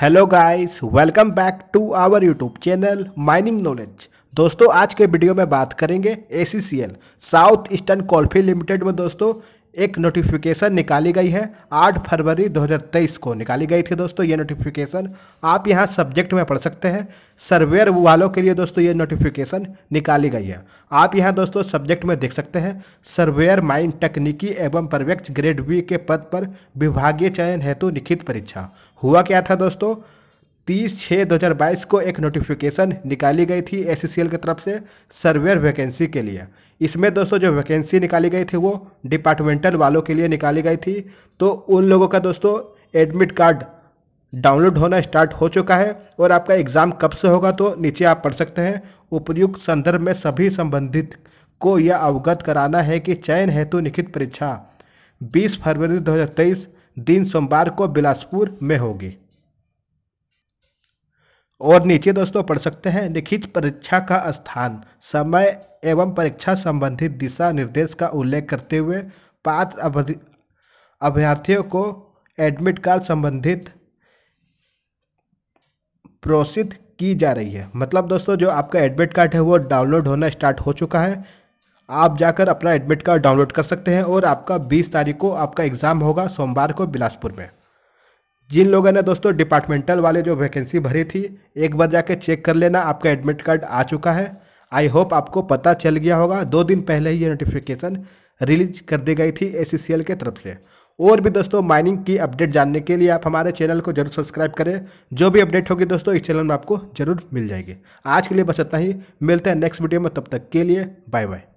hello guys welcome back to our YouTube channel mining knowledge दोस्तों आज के video में बात करेंगे ए साउथ ईस्टर्न कॉल्फी लिमिटेड में दोस्तों एक नोटिफिकेशन निकाली गई है 8 फरवरी 2023 को निकाली गई थी दोस्तों ये नोटिफिकेशन आप यहाँ सब्जेक्ट में पढ़ सकते हैं सर्वेयर वालों के लिए दोस्तों ये नोटिफिकेशन निकाली गई है आप यहाँ दोस्तों सब्जेक्ट में देख सकते हैं सर्वेयर माइंड तकनीकी एवं पर्यवेक्ष ग्रेड बी के पद पर विभागीय चयन हेतु लिखित परीक्षा हुआ क्या था दोस्तों तीस छः दो हज़ार बाईस को एक नोटिफिकेशन निकाली गई थी एस की तरफ से सर्वेयर वैकेंसी के लिए इसमें दोस्तों जो वैकेंसी निकाली गई थी वो डिपार्टमेंटल वालों के लिए निकाली गई थी तो उन लोगों का दोस्तों एडमिट कार्ड डाउनलोड होना स्टार्ट हो चुका है और आपका एग्ज़ाम कब से होगा तो नीचे आप पढ़ सकते हैं उपयुक्त संदर्भ में सभी संबंधित को यह अवगत कराना है कि चयन हेतु लिखित परीक्षा 20 फरवरी 2023 दिन सोमवार को बिलासपुर में होगी और नीचे दोस्तों पढ़ सकते हैं लिखित परीक्षा का स्थान समय एवं परीक्षा संबंधित दिशा निर्देश का उल्लेख करते हुए पात्र अभ्यर्थियों को एडमिट कार्ड संबंधित प्रोसित की जा रही है मतलब दोस्तों जो आपका एडमिट कार्ड है वो डाउनलोड होना स्टार्ट हो चुका है आप जाकर अपना एडमिट कार्ड डाउनलोड कर सकते हैं और आपका 20 तारीख को आपका एग्ज़ाम होगा सोमवार को बिलासपुर में जिन लोगों ने दोस्तों डिपार्टमेंटल वाले जो वैकेंसी भरी थी एक बार जाके चेक कर लेना आपका एडमिट कार्ड आ चुका है आई होप आपको पता चल गया होगा दो दिन पहले ही ये नोटिफिकेशन रिलीज कर दी गई थी एस के तरफ से और भी दोस्तों माइनिंग की अपडेट जानने के लिए आप हमारे चैनल को जरूर सब्सक्राइब करें जो भी अपडेट होगी दोस्तों इस चैनल में आपको जरूर मिल जाएगी आज के लिए बस इतना ही मिलते हैं नेक्स्ट वीडियो में तब तक के लिए बाय बाय